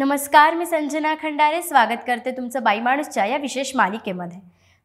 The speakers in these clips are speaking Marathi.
नमस्कार मी संजना खंडारे स्वागत करते तुमचं बाईमाणूसच्या या विशेष मालिकेमध्ये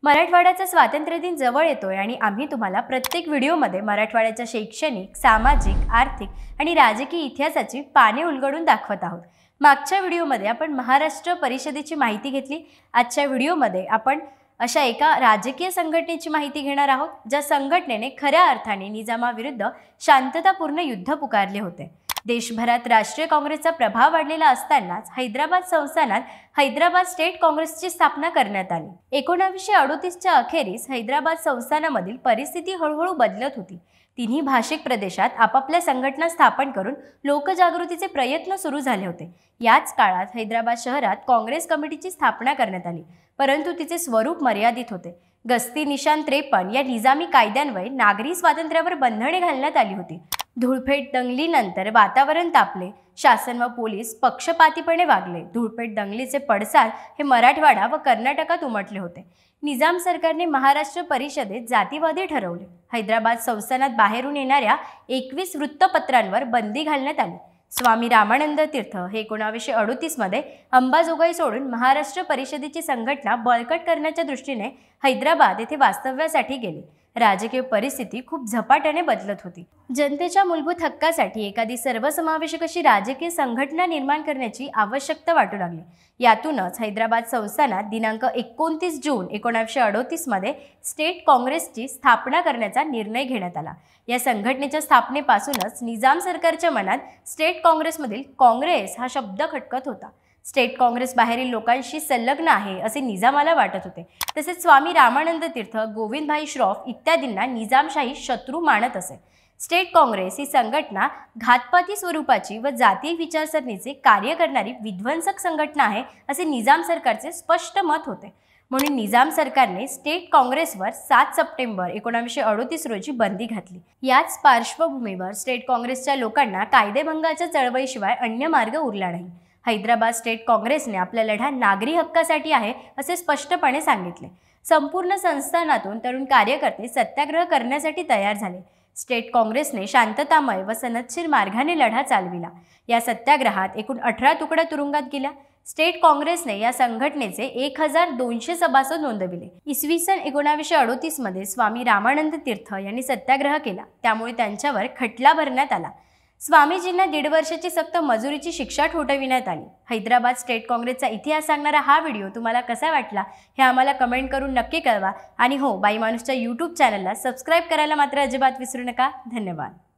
मराठवाड्याचा स्वातंत्र्य दिन जवळ येतोय आणि आम्ही तुम्हाला प्रत्येक व्हिडिओमध्ये मराठवाड्याच्या शैक्षणिक सामाजिक आर्थिक आणि राजकीय इतिहासाची पाने उलगडून दाखवत आहोत मागच्या व्हिडिओमध्ये आपण महाराष्ट्र परिषदेची माहिती घेतली आजच्या व्हिडिओमध्ये आपण अशा एका राजकीय संघटनेची माहिती घेणार आहोत ज्या संघटनेने खऱ्या अर्थाने निजामाविरुद्ध शांततापूर्ण युद्ध पुकारले होते देशभरात राष्ट्रीय काँग्रेसचा प्रभाव वाढलेला असतानाच हैदराबाद संस्थानात हैदराबाद स्टेट काँग्रेसची स्थापना करण्यात आली एकोणावीसशे अडोतीसच्या अखेरीस हैदराबाद संस्थानामधील परिस्थिती हळूहळू बदलत होती तिन्ही भाषिक प्रदेशात आपापल्या संघटना स्थापन करून लोकजागृतीचे प्रयत्न सुरू झाले होते याच काळात हैदराबाद शहरात काँग्रेस कमिटीची स्थापना करण्यात आली परंतु तिचे स्वरूप मर्यादित होते गस्ती निशान त्रेपन्न या निजामी कायद्यान्वये नागरी स्वातंत्र्यावर बंधने घालण्यात आली होती धुळफेट दंगलीनंतर वातावरण तापले शासन व पोलीस पक्षपातीपणे वागले धुळपेट दंगलीचे पडसाद हे मराठवाडा व कर्नाटकात उमटले होते निजाम सरकारने महाराष्ट्र परिषदेत जातीवादी ठरवले हैदराबाद संस्थानात बाहेरून येणाऱ्या एकवीस वृत्तपत्रांवर बंदी घालण्यात आली स्वामी रामानंद तीर्थ हे एकोणावीसशे मध्ये अंबाजोगाई सोडून महाराष्ट्र परिषदेची संघटना बळकट करण्याच्या दृष्टीने हैदराबाद येथे वास्तव्यासाठी गेले राजकीय परिस्थिती खूप झपाट्याने बदलत होती जनतेच्या मूलभूत हक्कासाठी एखादी सर्वसमावेशक अशी राजकीय संघटना निर्माण करण्याची आवश्यकता वाटू लागली यातूनच हैदराबाद संस्थानात दिनांक एकोणतीस जून एकोणीसशे अडोतीसमध्ये स्टेट काँग्रेसची स्थापना करण्याचा निर्णय घेण्यात आला या संघटनेच्या स्थापनेपासूनच निजाम सरकारच्या मनात स्टेट काँग्रेसमधील काँग्रेस हा शब्द खटकत होता स्टेट काँग्रेस बाहेरील लोकांशी संलग्न आहे असे निजामाला वाटत होते तसेच स्वामी रामानंद तीर्थ गोविंदभाई श्रॉफ इत्यादींना निजामशाही शत्रू मानत असे स्टेट काँग्रेस ही संघटना घातपाती स्वरूपाची व जातीय विचारसरणीचे कार्य करणारी विध्वंसक संघटना आहे असे निजाम सरकारचे स्पष्ट मत होते म्हणून निजाम सरकारने स्टेट काँग्रेसवर सात सप्टेंबर एकोणावीसशे अडोतीस रोजी बंदी घातली याच पार्श्वभूमीवर स्टेट काँग्रेसच्या लोकांना कायदेभंगाच्या चळवळीशिवाय अन्य मार्ग उरला नाही हैदराबाद स्टेट काँग्रेसने आपला लढा नागरी हक्कासाठी आहे असे स्पष्टपणे सांगितले संपूर्ण संस्थानातून तरुण कार्यकर्ते सत्याग्रह करण्यासाठी तयार झाले स्टेट काँग्रेसने शांततामय व सनदशीर मार्गाने लढा चालविला या सत्याग्रहात एकूण अठरा तुकड्या तुरुंगात गेल्या स्टेट काँग्रेसने या संघटनेचे एक हजार दोनशे सभासद नोंदविले इसवी सन एकोणावीसशे अडोतीसमध्ये स्वामी रामानंद तीर्थ यांनी सत्याग्रह केला त्यामुळे त्यांच्यावर खटला भरण्यात आला स्वामीजींना दीड वर्षाची सक्त मजुरीची शिक्षा ठोठविण्यात आली हैदराबाद स्टेट काँग्रेसचा इतिहास सांगणारा हा व्हिडिओ तुम्हाला कसा वाटला हे आम्हाला कमेंट करून नक्की कळवा आणि हो बाई माणूसच्या यूट्यूब चॅनलला सबस्क्राईब करायला मात्र अजिबात विसरू नका धन्यवाद